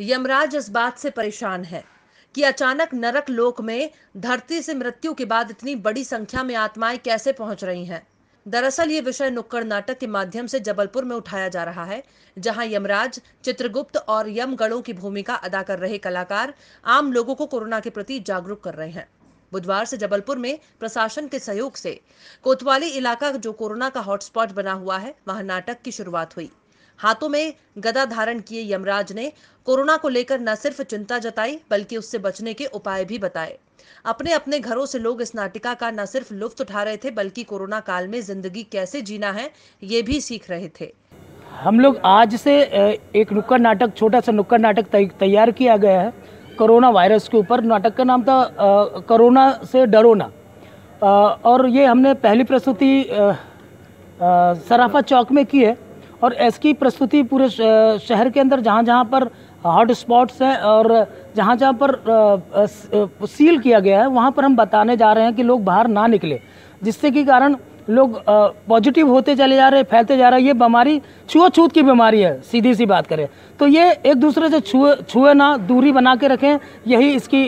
यमराज इस बात से परेशान है कि अचानक नरक लोक में धरती से मृत्यु के बाद इतनी बड़ी संख्या में आत्माएं कैसे पहुंच रही हैं दरअसल ये विषय नुक्कड़ नाटक के माध्यम से जबलपुर में उठाया जा रहा है जहां यमराज चित्रगुप्त और यमगणों की भूमिका अदा कर रहे कलाकार आम लोगों को कोरोना के प्रति जागरूक कर रहे हैं बुधवार से जबलपुर में प्रशासन के सहयोग से कोतवाली इलाका जो कोरोना का हॉटस्पॉट बना हुआ है वहां नाटक की शुरुआत हुई हाथों में गदा धारण किए यमराज ने कोरोना को लेकर न सिर्फ चिंता जताई बल्कि उससे बचने के उपाय भी बताए अपने अपने घरों से लोग इस नाटिका का न सिर्फ लुफ्त उठा रहे थे बल्कि कोरोना काल में जिंदगी कैसे जीना है ये भी सीख रहे थे हम लोग आज से एक नुक्कड़ नाटक छोटा सा नुक्कड़ नाटक तैयार किया गया है कोरोना वायरस के ऊपर नाटक का नाम था कोरोना से डरोना और ये हमने पहली प्रस्तुति सराफा चौक में की है और इसकी प्रस्तुति पूरे शहर के अंदर जहाँ जहाँ पर हॉट स्पॉट्स हैं और जहाँ जहाँ पर सील किया गया है वहाँ पर हम बताने जा रहे हैं कि लोग बाहर ना निकले जिससे कि कारण लोग पॉजिटिव होते चले जा रहे फैलते जा रहा है ये बीमारी छुआछूत की बीमारी है सीधी सी बात करें तो ये एक दूसरे से छुए छुए ना दूरी बना के रखें यही इसकी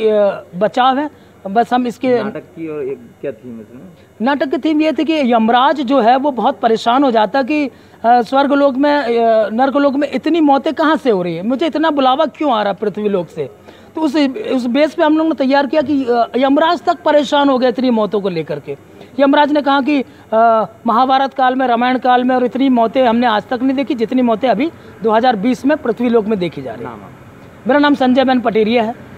बचाव है बस हम इसके नाटक की और एक क्या थीम इसमें नाटक की थीम ये थी कि यमराज जो है वो बहुत परेशान हो जाता कि स्वर्ग लोक में नर्क लोक में इतनी मौतें कहाँ से हो रही है मुझे इतना बुलावा क्यों आ रहा पृथ्वी लोक से तो उस उस बेस पे हम लोगों ने तैयार किया कि यमराज तक परेशान हो गए इतनी मौतों को लेकर के यमराज ने कहा कि महाभारत काल में रामायण काल में और इतनी मौतें हमने आज तक नहीं देखी जितनी मौतें अभी 2020 में पृथ्वी लोक में देखी जा रही है मेरा नाम संजय बहन पटेरिया है